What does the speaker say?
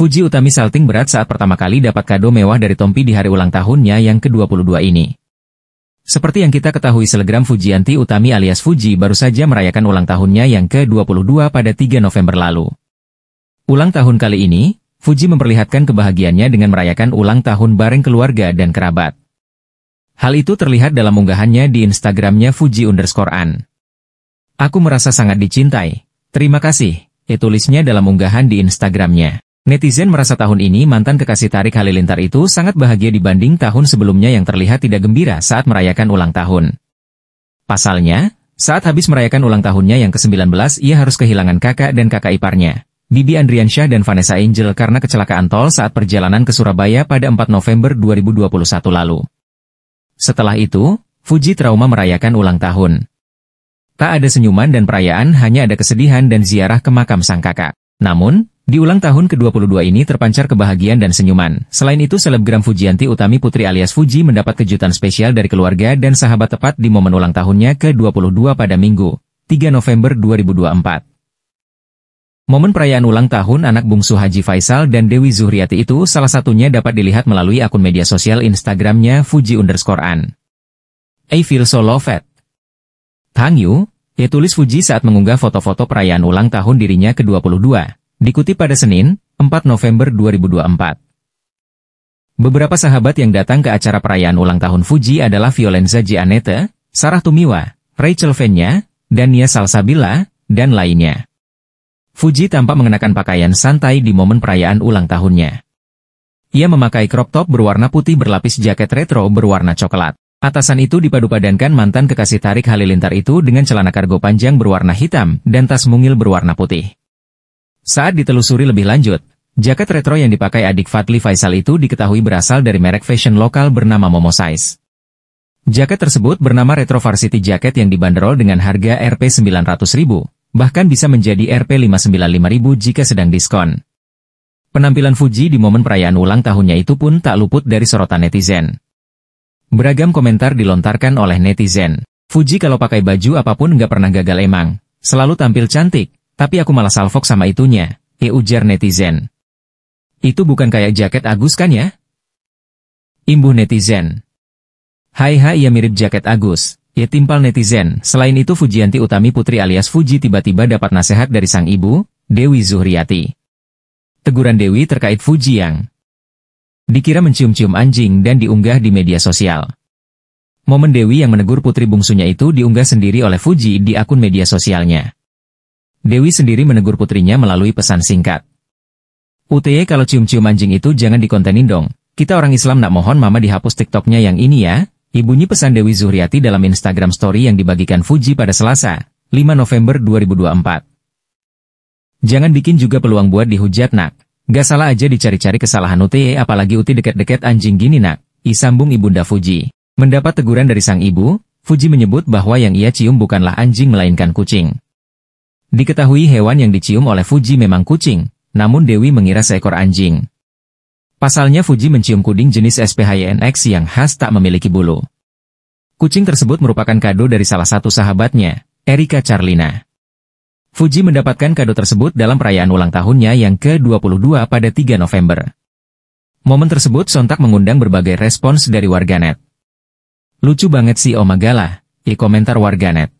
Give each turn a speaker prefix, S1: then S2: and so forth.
S1: Fuji Utami salting berat saat pertama kali dapat kado mewah dari Tompi di hari ulang tahunnya yang ke-22 ini. Seperti yang kita ketahui selegram Fujianti Utami alias Fuji baru saja merayakan ulang tahunnya yang ke-22 pada 3 November lalu. Ulang tahun kali ini, Fuji memperlihatkan kebahagiaannya dengan merayakan ulang tahun bareng keluarga dan kerabat. Hal itu terlihat dalam unggahannya di Instagramnya Fuji underscore An. Aku merasa sangat dicintai. Terima kasih, ditulisnya e dalam unggahan di Instagramnya. Netizen merasa tahun ini mantan kekasih Tarik Halilintar itu sangat bahagia dibanding tahun sebelumnya yang terlihat tidak gembira saat merayakan ulang tahun. Pasalnya, saat habis merayakan ulang tahunnya yang ke-19 ia harus kehilangan kakak dan kakak iparnya, Bibi Andriansyah dan Vanessa Angel karena kecelakaan tol saat perjalanan ke Surabaya pada 4 November 2021 lalu. Setelah itu, Fuji trauma merayakan ulang tahun. Tak ada senyuman dan perayaan, hanya ada kesedihan dan ziarah ke makam sang kakak. Namun, di ulang tahun ke-22 ini terpancar kebahagiaan dan senyuman. Selain itu, selebgram Fujianti Utami Putri alias Fuji mendapat kejutan spesial dari keluarga dan sahabat tepat di momen ulang tahunnya ke-22 pada Minggu, 3 November 2024. Momen perayaan ulang tahun anak bungsu Haji Faisal dan Dewi Zuhriati itu salah satunya dapat dilihat melalui akun media sosial Instagramnya Fuji underscore an. I feel so loved. Thank you, ya tulis Fuji saat mengunggah foto-foto perayaan ulang tahun dirinya ke-22. Dikutip pada Senin, 4 November 2024. Beberapa sahabat yang datang ke acara perayaan ulang tahun Fuji adalah Violenza Gianete, Sarah Tumiwa, Rachel Venya, Dania Salsabila, dan lainnya. Fuji tampak mengenakan pakaian santai di momen perayaan ulang tahunnya. Ia memakai crop top berwarna putih berlapis jaket retro berwarna coklat. Atasan itu dipadupadankan mantan kekasih tarik Halilintar itu dengan celana kargo panjang berwarna hitam dan tas mungil berwarna putih. Saat ditelusuri lebih lanjut, jaket retro yang dipakai adik Fadli Faisal itu diketahui berasal dari merek fashion lokal bernama Momo Size. Jaket tersebut bernama Retro Varsity Jacket yang dibanderol dengan harga Rp900.000, bahkan bisa menjadi Rp595.000 jika sedang diskon. Penampilan Fuji di momen perayaan ulang tahunnya itu pun tak luput dari sorotan netizen. Beragam komentar dilontarkan oleh netizen. Fuji kalau pakai baju apapun nggak pernah gagal emang. Selalu tampil cantik, tapi aku malah salfok sama itunya, e ujar netizen. Itu bukan kayak jaket Agus kan ya? Imbuh netizen. Hai hai ya mirip jaket Agus, ya timpal netizen. Selain itu Fujianti Utami Putri alias Fuji tiba-tiba dapat nasihat dari sang ibu, Dewi Zuhriati. Teguran Dewi terkait Fuji yang dikira mencium-cium anjing dan diunggah di media sosial. Momen Dewi yang menegur putri bungsunya itu diunggah sendiri oleh Fuji di akun media sosialnya. Dewi sendiri menegur putrinya melalui pesan singkat. Ute, kalau cium-cium anjing itu jangan dikontenin dong. Kita orang Islam nak mohon mama dihapus TikToknya yang ini ya. Ibunya pesan Dewi Zuhriati dalam Instagram story yang dibagikan Fuji pada Selasa, 5 November 2024. Jangan bikin juga peluang buat dihujat nak. Gak salah aja dicari-cari kesalahan Ute, apalagi Ute deket-deket anjing gini nak. Isambung Ibunda Fuji. Mendapat teguran dari sang ibu, Fuji menyebut bahwa yang ia cium bukanlah anjing melainkan kucing. Diketahui hewan yang dicium oleh Fuji memang kucing, namun Dewi mengira seekor anjing. Pasalnya Fuji mencium kuding jenis SPHYNX yang khas tak memiliki bulu. Kucing tersebut merupakan kado dari salah satu sahabatnya, Erika Charlina. Fuji mendapatkan kado tersebut dalam perayaan ulang tahunnya yang ke-22 pada 3 November. Momen tersebut sontak mengundang berbagai respons dari warganet. Lucu banget sih Omagala, oh di komentar warganet.